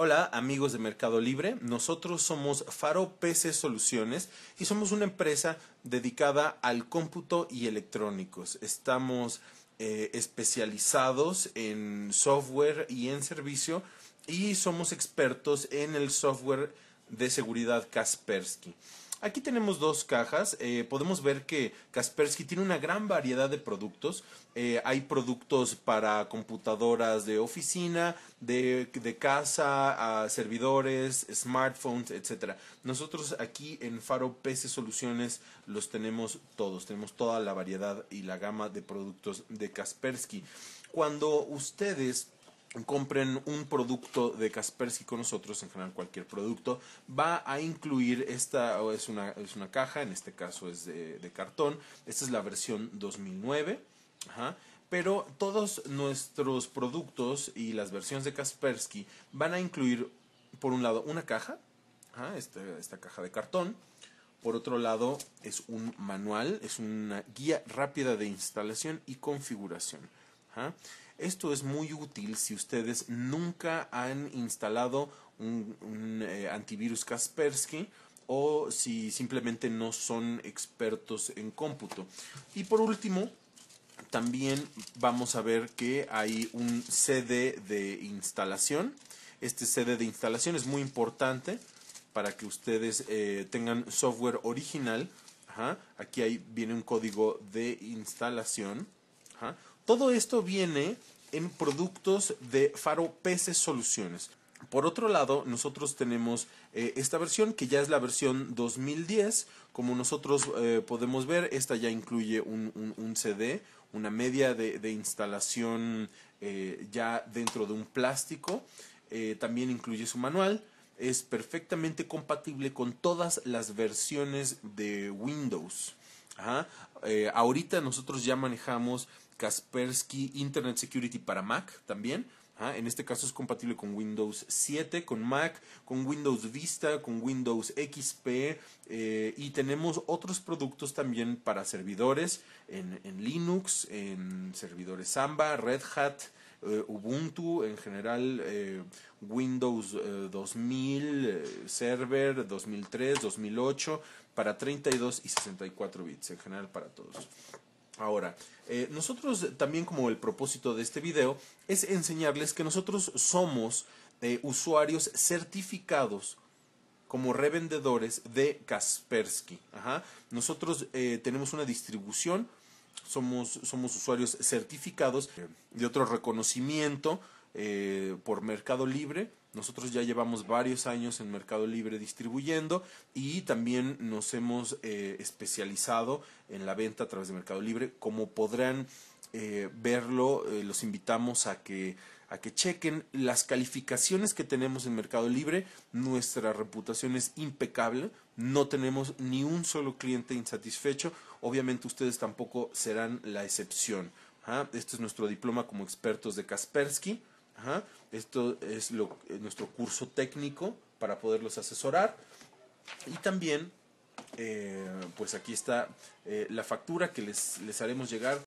Hola amigos de Mercado Libre, nosotros somos Faro PC Soluciones y somos una empresa dedicada al cómputo y electrónicos. Estamos eh, especializados en software y en servicio y somos expertos en el software de seguridad Kaspersky. Aquí tenemos dos cajas. Eh, podemos ver que Kaspersky tiene una gran variedad de productos. Eh, hay productos para computadoras de oficina, de, casa, servidores, smartphones, etc. Nosotros aquí en Faro PC Soluciones los tenemos todos. Tenemos toda la variedad y la gama de productos de Kaspersky. Cuando ustedes compren un producto de Kaspersky con nosotros, en general cualquier producto, va a incluir esta, es una, caja, en este caso es de, cartón, esta es la versión 2009, pero todos nuestros productos y las versiones de Kaspersky van a incluir, por un lado, una caja, este, esta caja de cartón, por otro lado, es un manual, es una guía rápida de instalación y configuración. Esto es muy útil si ustedes nunca han instalado un, eh, antivirus Kaspersky o si simplemente no son expertos en cómputo. Y por último, también vamos a ver que hay un CD de instalación. Este CD de instalación es muy importante para que ustedes eh, tengan software original. Aquí viene un código de instalación. Todo esto viene en productos de Faro PC Soluciones. Por otro lado, nosotros tenemos eh, esta versión que ya es la versión 2010. Como nosotros eh, podemos ver, esta ya incluye un, CD, una media de, instalación eh, ya dentro de un plástico. también incluye su manual. Es perfectamente compatible con todas las versiones de Windows. ahorita nosotros ya manejamos Kaspersky Internet Security para Mac también. ¿ah? en este caso es compatible con Windows 7, con Mac, con Windows Vista, con Windows XP eh, y tenemos otros productos también para servidores en, Linux, en servidores Samba, Red Hat, eh, Ubuntu, en general eh, Windows 2000 Server 2003, 2008 para 32 y 64 bits, en general para todos. Ahora, eh, nosotros también como el propósito de este video es enseñarles que nosotros somos eh, usuarios certificados como revendedores de Kaspersky. Ajá. Nosotros eh, tenemos una distribución, somos, somos usuarios certificados de otro reconocimiento eh, por Mercado Libre. Nosotros ya llevamos varios años en Mercado Libre distribuyendo y también nos hemos eh, especializado en la venta a través de Mercado Libre. Como podrán eh, verlo, los invitamos a que a que chequen las calificaciones que tenemos en Mercado Libre. Nuestra reputación es impecable, no tenemos ni un solo cliente insatisfecho. Obviamente ustedes tampoco serán la excepción. Ah, este es nuestro diploma como expertos de Kaspersky. Esto es lo, eh, nuestro curso técnico para poderlos asesorar. Y también, eh, pues aquí está eh, la factura que les, les haremos llegar